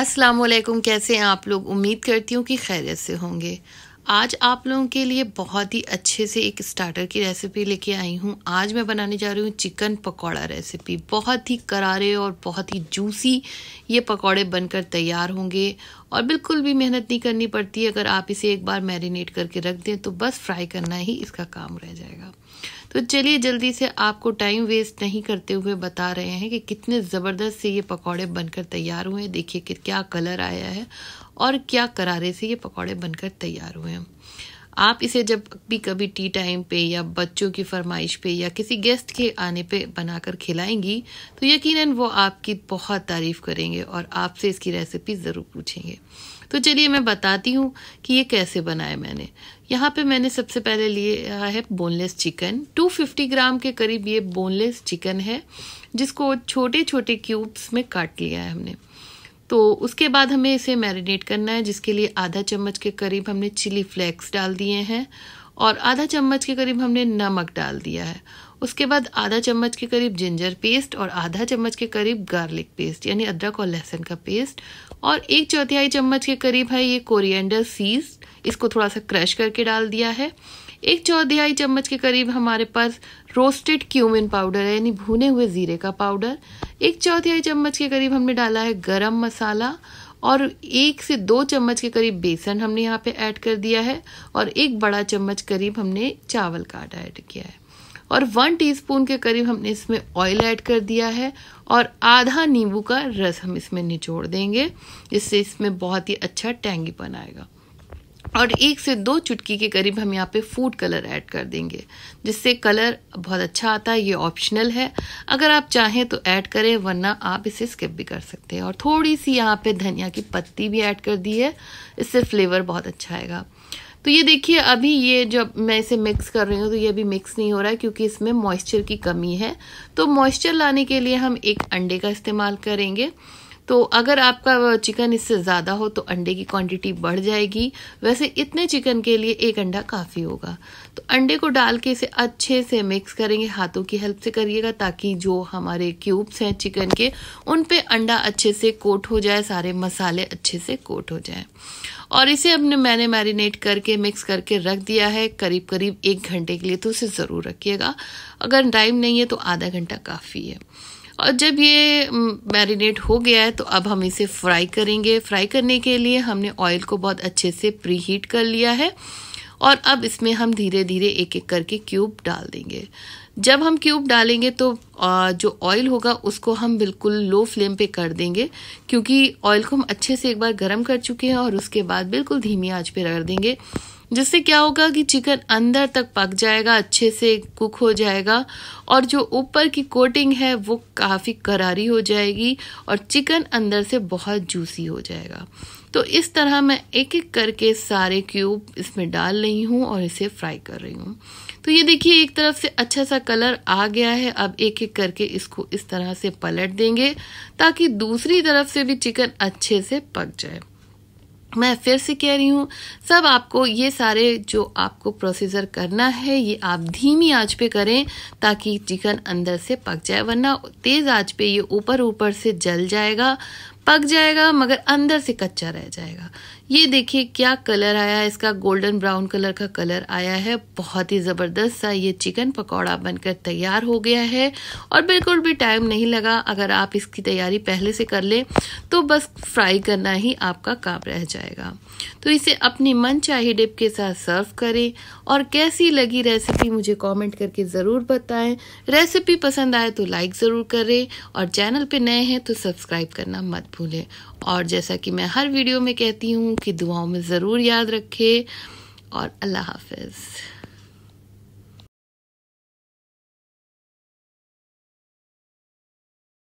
अस्सलाम वालेकुम कैसे हैं आप लोग उम्मीद करती हूँ कि खैरियत से होंगे आज आप लोगों के लिए बहुत ही अच्छे से एक स्टार्टर की रेसिपी लेके आई हूँ आज मैं बनाने जा रही हूँ चिकन पकौड़ा रेसिपी बहुत ही करारे और बहुत ही जूसी ये पकौड़े बनकर तैयार होंगे और बिल्कुल भी मेहनत नहीं करनी पड़ती अगर आप इसे एक बार मैरिनेट करके रख दें तो बस फ्राई करना ही इसका काम रह जाएगा तो चलिए जल्दी से आपको टाइम वेस्ट नहीं करते हुए बता रहे हैं कि कितने ज़बरदस्त से ये पकौड़े बनकर तैयार हुए हैं देखिए कि क्या कलर आया है और क्या करारे से ये पकौड़े बनकर तैयार हुए हैं आप इसे जब भी कभी टी टाइम पे या बच्चों की फरमाइश पे या किसी गेस्ट के आने पे बनाकर खिलाएंगी तो यकीनन वो आपकी बहुत तारीफ़ करेंगे और आपसे इसकी रेसिपी ज़रूर पूछेंगे तो चलिए मैं बताती हूँ कि ये कैसे बनाए मैंने यहाँ पे मैंने सबसे पहले लिया है बोनलेस चिकन 250 ग्राम के करीब ये बोनलेस चिकन है जिसको छोटे छोटे क्यूब्स में काट लिया है हमने तो उसके बाद हमें इसे मैरिनेट करना है जिसके लिए आधा चम्मच के करीब हमने चिली फ्लेक्स डाल दिए हैं और आधा चम्मच के करीब हमने नमक डाल दिया है उसके बाद आधा चम्मच के करीब जिंजर पेस्ट और आधा चम्मच के करीब गार्लिक पेस्ट यानी अदरक और लहसुन का पेस्ट और एक चौथाई चम्मच के करीब है ये कोरिएंडर सीज इसको थोड़ा सा क्रश करके डाल दिया है एक चौथाई चम्मच के करीब हमारे पास रोस्टेड क्यूमिन पाउडर है यानी भुने हुए ज़ीरे का पाउडर एक चौथाई चम्मच के करीब हमने डाला है गरम मसाला और एक से दो चम्मच के करीब बेसन हमने यहाँ पे ऐड कर दिया है और एक बड़ा चम्मच करीब हमने चावल का आटा ऐड किया है और वन टीस्पून के करीब हमने इसमें ऑयल ऐड कर दिया है और आधा नींबू का रस हम इसमें निचोड़ देंगे जिससे इसमें बहुत ही अच्छा टैंगीपन आएगा और एक से दो चुटकी के करीब हम यहाँ पे फूड कलर ऐड कर देंगे जिससे कलर बहुत अच्छा आता है ये ऑप्शनल है अगर आप चाहें तो ऐड करें वरना आप इसे स्किप भी कर सकते हैं और थोड़ी सी यहाँ पे धनिया की पत्ती भी ऐड कर दी है इससे फ्लेवर बहुत अच्छा आएगा तो ये देखिए अभी ये जब मैं इसे मिक्स कर रही हूँ तो ये अभी मिक्स नहीं हो रहा है क्योंकि इसमें मॉइस्चर की कमी है तो मॉइस्चर लाने के लिए हम एक अंडे का इस्तेमाल करेंगे तो अगर आपका चिकन इससे ज़्यादा हो तो अंडे की क्वांटिटी बढ़ जाएगी वैसे इतने चिकन के लिए एक अंडा काफ़ी होगा तो अंडे को डाल के इसे अच्छे से मिक्स करेंगे हाथों की हेल्प से करिएगा ताकि जो हमारे क्यूब्स हैं चिकन के उन पे अंडा अच्छे से कोट हो जाए सारे मसाले अच्छे से कोट हो जाए और इसे अपने मैंने मैरिनेट करके मिक्स करके रख दिया है करीब करीब एक घंटे के लिए तो उसे ज़रूर रखिएगा अगर टाइम नहीं है तो आधा घंटा काफ़ी है और जब ये मैरिनेट हो गया है तो अब हम इसे फ्राई करेंगे फ्राई करने के लिए हमने ऑयल को बहुत अच्छे से प्री हीट कर लिया है और अब इसमें हम धीरे धीरे एक एक करके क्यूब डाल देंगे जब हम क्यूब डालेंगे तो जो ऑयल होगा उसको हम बिल्कुल लो फ्लेम पे कर देंगे क्योंकि ऑयल को हम अच्छे से एक बार गर्म कर चुके हैं और उसके बाद बिल्कुल धीमी आंच पे रख देंगे जिससे क्या होगा कि चिकन अंदर तक पक जाएगा अच्छे से कुक हो जाएगा और जो ऊपर की कोटिंग है वो काफ़ी करारी हो जाएगी और चिकन अंदर से बहुत जूसी हो जाएगा तो इस तरह मैं एक एक करके सारे क्यूब इसमें डाल रही हूँ और इसे फ्राई कर रही हूँ तो ये देखिए एक तरफ से अच्छा सा कलर आ गया है अब एक एक करके इसको इस तरह से पलट देंगे ताकि दूसरी तरफ से भी चिकन अच्छे से पक जाए मैं फिर से कह रही हूँ सब आपको ये सारे जो आपको प्रोसीजर करना है ये आप धीमी आंच पे करें ताकि चिकन अंदर से पक जाए वरना तेज़ आंच पे ये ऊपर ऊपर से जल जाएगा पक जाएगा मगर अंदर से कच्चा रह जाएगा ये देखिए क्या कलर आया है इसका गोल्डन ब्राउन कलर का कलर आया है बहुत ही ज़बरदस्त सा ये चिकन पकौड़ा बनकर तैयार हो गया है और बिल्कुल भी टाइम नहीं लगा अगर आप इसकी तैयारी पहले से कर लें तो बस फ्राई करना ही आपका काम रह जाएगा तो इसे अपनी मन चाहे डिप के साथ सर्व करें और कैसी लगी रेसिपी मुझे कॉमेंट करके ज़रूर बताएं रेसिपी पसंद आए तो लाइक ज़रूर करें और चैनल पर नए हैं तो सब्सक्राइब करना मत भूलें और जैसा कि मैं हर वीडियो में कहती हूँ कि दुआओं में ज़रूर याद रखें और अल्लाह हाफिज़